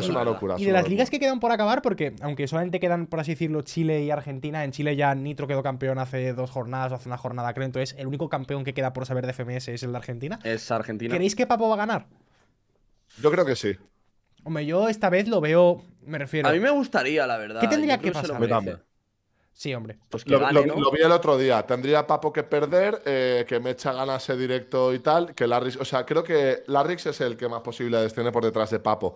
es una locura. Y de las ligas que quedan por acabar, porque aunque solamente quedan, por así decirlo, Chile y Argentina, en Chile ya Nitro quedó campeón hace dos jornadas o hace una jornada, creo. Entonces, el único campeón que queda por saber de FMS es el de Argentina. Es Argentina. ¿Creéis que Papo va a ganar? Yo creo que sí. Hombre, yo esta vez lo veo, me refiero. A mí me gustaría, la verdad. ¿Qué tendría que pasar? Pues sí, hombre. Pues lo, vi el otro día. Tendría Papo que perder, eh, que Mecha ganase directo y tal. Que Larrix, o sea, creo que Larrix es el que más posibilidades tiene por detrás de Papo.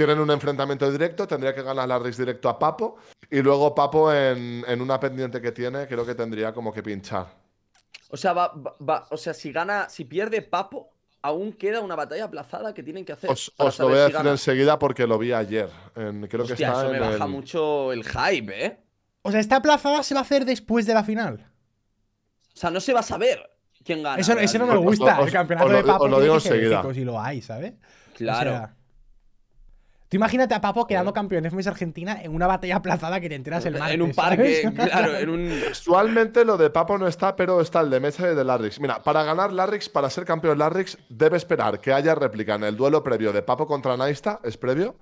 Tienen un enfrentamiento directo, tendría que ganar la race directo a Papo. Y luego Papo en, una pendiente que tiene, creo que tendría como que pinchar. O sea, o sea, si gana, si pierde Papo, aún queda una batalla aplazada que tienen que hacer. Os, lo voy a decir enseguida porque lo vi ayer. creo que está eso me baja mucho el hype, ¿eh? O sea, esta aplazada se va a hacer después de la final. O sea, no se va a saber quién gana. Eso, no me gusta. el campeonato de Papo. lo digo enseguida. Si lo hay, ¿sabes? Claro. Tú imagínate a Papo quedando campeón de FMS Argentina en una batalla aplazada que te enteras el martes. En un parque, claro, en Actualmente lo de Papo no está, pero está el de Mesa y de Larrix. Mira, para ganar Larrix, para ser campeón Larrix, debe esperar que haya réplica en el duelo previo de Papo contra Naista, es previo,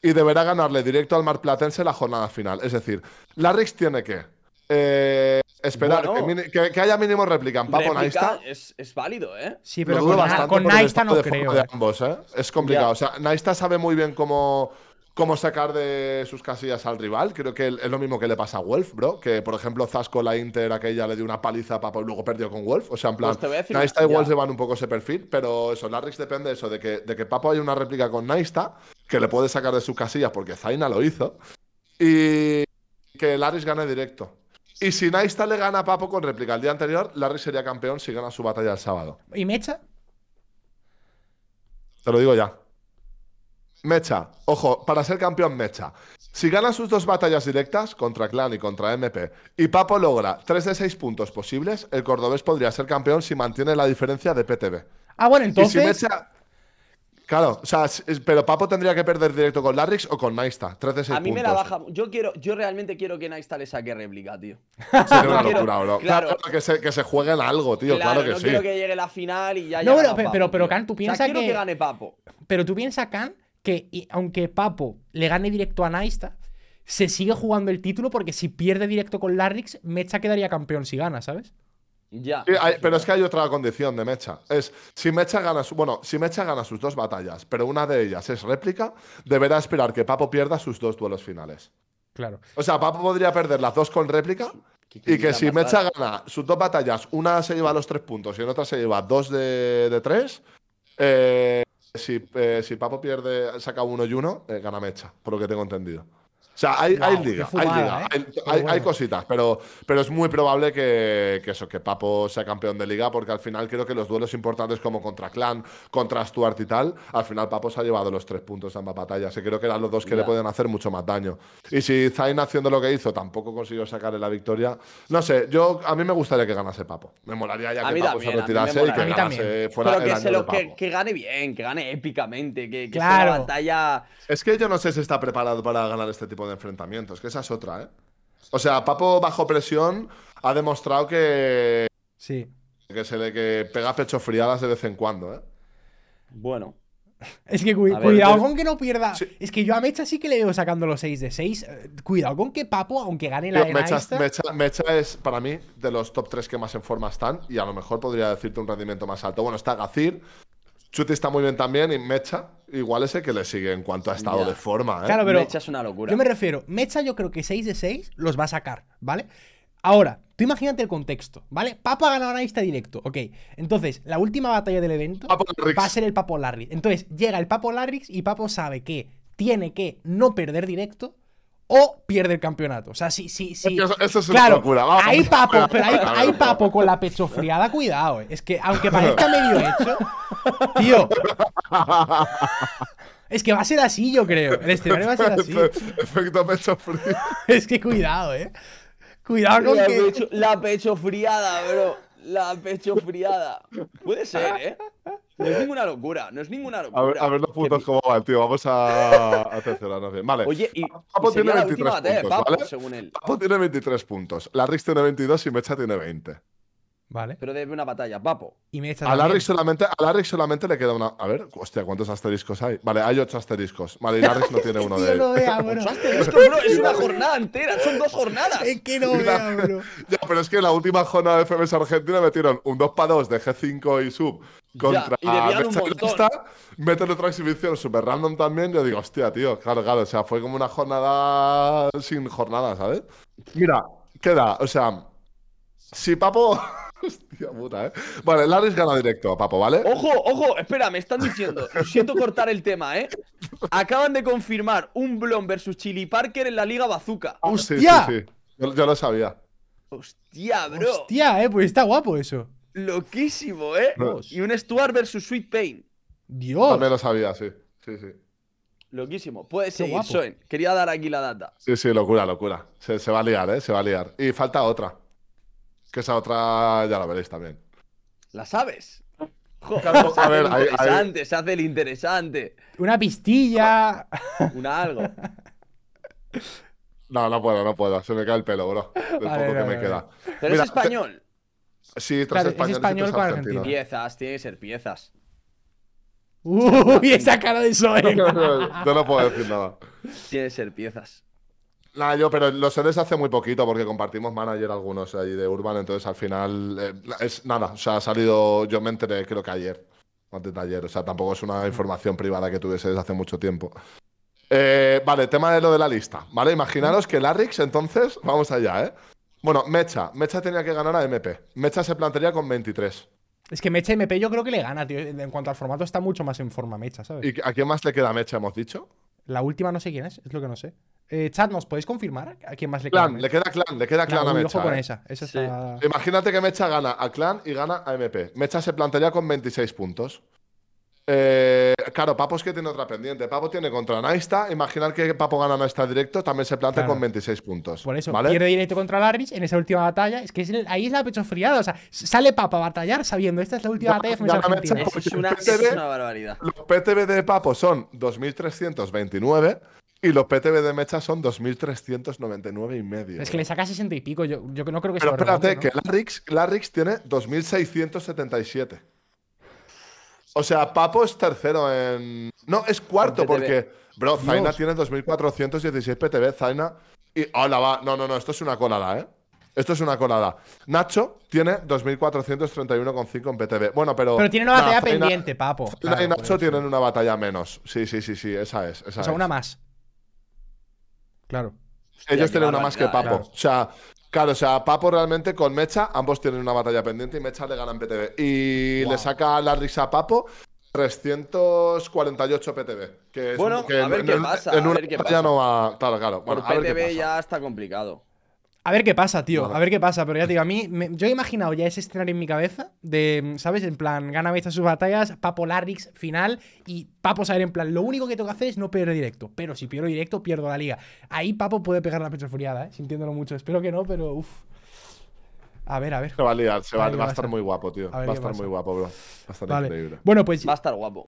y deberá ganarle directo al Mar Platense la jornada final. Es decir, Larrix tiene que eh, Esperar, que, haya mínimo réplica en Papo Naista. Es, es, válido, ¿eh? Sí, pero con, Naista no creo. ¿eh? ¿eh? Es complicado. O sea, Naista sabe muy bien cómo, cómo sacar de sus casillas al rival. Creo que es lo mismo que le pasa a Wolf, bro. Que, por ejemplo, Zasco, la Inter, aquella le dio una paliza a Papo y luego perdió con Wolf. O sea, en plan, pues Naista y Wolf llevan un poco ese perfil, pero eso, Larrix depende de eso, de que, de que Papo haya una réplica con Naista, que le puede sacar de sus casillas porque Zaina lo hizo, y que Laris gane directo. Y si Naista le gana a Papo con réplica el día anterior, Larry sería campeón si gana su batalla el sábado. ¿Y Mecha? Te lo digo ya. Mecha, ojo, para ser campeón Mecha. Si gana sus dos batallas directas, contra Clan y contra MP, y Papo logra 3 de 6 puntos posibles, el cordobés podría ser campeón si mantiene la diferencia de PTB. Ah, bueno, entonces... Claro, o sea, pero Papo tendría que perder directo con Larrix o con Naista. 13 de A mí me la baja. Yo quiero, yo realmente quiero que Naista le saque réplica, tío. Sería una locura, bro. Claro, que, se, juegue se algo, tío. Claro, que no sí. Quiero que llegue la final y ya. No, pero, pero, pero, Khan, tú piensas o que. Quiero que gane Papo. Pero tú piensas, Khan, que aunque Papo le gane directo a Naista, se sigue jugando el título porque si pierde directo con Larrix, Mecha quedaría campeón si gana, ¿sabes? pero es que hay otra condición de Mecha. Es si Mecha gana bueno, si Mecha gana sus dos batallas, pero una de ellas es réplica, deberá esperar que Papo pierda sus dos duelos finales. Claro. O sea, Papo podría perder las dos con réplica. y que si Mecha gana sus dos batallas, una se lleva los tres puntos y en otra se lleva dos de, tres. Eh, eh, si, Papo pierde, saca uno y uno, eh, gana Mecha, por lo que tengo entendido. O sea, hay, liga, liga hay, ¿eh? cositas, pero, pero es muy probable que, eso, que Papo sea campeón de liga, porque al final creo que los duelos importantes como contra Clan, contra Stuart y tal, al final Papo se ha llevado los tres puntos en ambas batallas. Así creo que eran los dos que le pueden hacer mucho más daño. Y si Zayn haciendo lo que hizo tampoco consiguió sacarle la victoria, no sé, yo a mí me gustaría que ganase Papo. Me molaría ya que Papo se retirase y que ganase fuera el año de Papo. Que, gane bien, que gane épicamente, que, que claro. batalla. Es que yo no sé si está preparado para ganar este tipo de enfrentamientos, que esa es otra, ¿eh? O sea, Papo bajo presión ha demostrado que. Sí. Que se le que pega pecho friadas de vez en cuando, ¿eh? Bueno. Es que cuidado con que no pierda. Es que yo a Mecha sí que le veo sacando los 6 de 6. Eh, cuidado con que Papo, aunque gane la Mecha, es para mí de los top 3 que más en forma están. Y a lo mejor podría decirte un rendimiento más alto. Bueno, está Gacir. Chuti está muy bien también. Y Mecha igual ese que le sigue en cuanto a estado de forma. ¿eh? Claro, pero Mecha es una locura. Yo me refiero, Mecha yo creo que 6 de 6 los va a sacar, ¿vale? Ahora, tú imagínate el contexto, ¿vale? Papa ganado una vista directo, ok. Entonces, la última batalla del evento va a ser el Papo Larrix. Entonces, llega el Papo Larrix y Papo sabe que tiene que no perder directo o pierde el campeonato. O sea, sí, sí, sí. Eso, claro, una hay papo, pero hay, papo con la pechofriada, cuidado. Eh. Es que aunque parezca medio hecho, tío. Es que va a ser así, yo creo. El escenario va a ser así. Efecto pecho Es que cuidado, eh. Cuidado con la que... Pecho, la pechofriada, bro. La pechofriada. Puede ser, eh. No es ninguna locura, no es ninguna locura. A ver, los puntos cómo van, tío. Vamos a, a cerciorarnos bien. Vale. Oye, y ah, Papo tiene 23 puntos, Papo, ¿vale? Papo tiene 23 puntos. La Rix tiene 22 y Mecha tiene 20. Pero debe una batalla, papo. Y me a Larry solamente, a solamente le queda una. A ver, hostia, ¿cuántos asteriscos hay? Vale, hay ocho asteriscos. Vale, y Larry no tiene uno de ellos. Es una jornada entera, son dos jornadas. Es que no vea, bro. Ya, pero es que en la última jornada de FMS Argentina metieron un 2 x 2 de G5 y sub contra ya, y Mecha meten otra exhibición super random también. Yo digo, hostia, tío, claro, claro. O sea, fue como una jornada sin jornada, ¿sabes? Mira, queda, o sea, si Papo. Hostia puta, ¿eh? Vale, Laris gana directo Papo, ¿vale? Ojo, ojo, espera, me están diciendo. siento cortar el tema, ¿eh? Acaban de confirmar un Blom versus Chili Parker en la Liga Bazooka. ¡Hostia! sí, Yo, lo sabía. Hostia, bro. Hostia, ¿eh? Pues está guapo eso. Loquísimo, ¿eh? Y un Stuart versus Sweet Pain. Dios. También lo sabía, sí. Sí, sí. Loquísimo. Puede ser Soen. Quería dar aquí la data. Sí, sí, locura, locura. Se, se va a liar, ¿eh? Se va a liar. Y falta otra. Que esa otra ya la veréis también. ¿La sabes? Joder, se hace ver, el interesante, se hace el interesante. Una pistilla. Una algo. No, no puedo, no puedo. Se me cae el pelo, bro. El poco que me queda. Pero es español. Sí, tras español. Es para argentino. Piezas, tiene que ser piezas. Uy, esa cara de soe No, no, puedo decir nada. Tiene que ser piezas. Nada, yo, pero lo sé desde hace muy poquito porque compartimos manager algunos ahí de Urban, entonces al final eh, es nada, o sea, ha salido, yo me enteré creo que ayer, antes de ayer, o sea, tampoco es una información privada que tuviese desde hace mucho tiempo. Eh, vale, tema de lo de la lista, ¿vale? Imaginaros que Larryx, entonces, vamos allá, ¿eh? Bueno, Mecha, Mecha tenía que ganar a MP, Mecha se plantearía con 23. Es que Mecha MP yo creo que le gana, tío, en cuanto al formato está mucho más en forma Mecha, ¿sabes? ¿Y a quién más le queda Mecha, hemos dicho? La última no sé quién es, es lo que no sé. Eh, chat, ¿nos podéis confirmar a quién más le queda? Le queda clan, le queda clan a Mecha. Eh. Imagínate que Mecha gana a clan y gana a MP. Mecha se plantearía con 26 puntos. Eh, claro, Papo es que tiene otra pendiente. Papo tiene contra Naista. Imaginar que Papo gana Naista directo, también se plantea con 26 puntos. Por eso, pierde directo contra Larrich en esa última batalla. Es que ahí es la pecho friada. sale Papo a batallar sabiendo esta es la última batalla de es, es una barbaridad. Los PTB de Papo son 2329. Y los PTB de Mecha son 2.399 y medio. Es que le saca 60 y pico. Yo, yo no creo que Pero sea espérate, que Larrix, Larrix tiene 2.677. O sea, Papo es tercero en. No, es cuarto, porque. Bro, Zaina tiene 2.416 PTB, Zaina. Y. Hola, va. No, no, no, esto es una colada, ¿eh? Esto es una colada. Nacho tiene 2.431,5 en PTB. Bueno, pero. Pero tiene una batalla pendiente, papo. y Nacho tienen una batalla menos. Sí, sí, sí, sí, esa es. Esa o sea, una más. Claro. Ellos tienen una más que Papo. O sea, claro, sea, Papo realmente con Mecha, ambos tienen una batalla pendiente y Mecha le gana en PTB Y le saca la risa a Papo 348 PTB Que bueno, a ver qué pasa. a ver Ya no va. Claro, claro. Bueno, ya está complicado. A ver qué pasa, tío. A ver qué pasa. Pero ya tío, digo, a mí, me, yo he imaginado ya ese escenario en mi cabeza de, ¿sabes? En plan, gana a sus batallas, Papo Larrix final y Papo saber en plan, lo único que tengo que hacer es no perder directo. Pero si pierdo directo, pierdo la liga. Ahí Papo puede pegar la petrofuriada, ¿eh? Sintiéndolo mucho. Espero que no, pero uff. A ver, a ver. Se va a va, a estar muy guapo, tío. va a estar muy guapo, bro. Va a estar increíble. Bueno, pues. Va a estar guapo.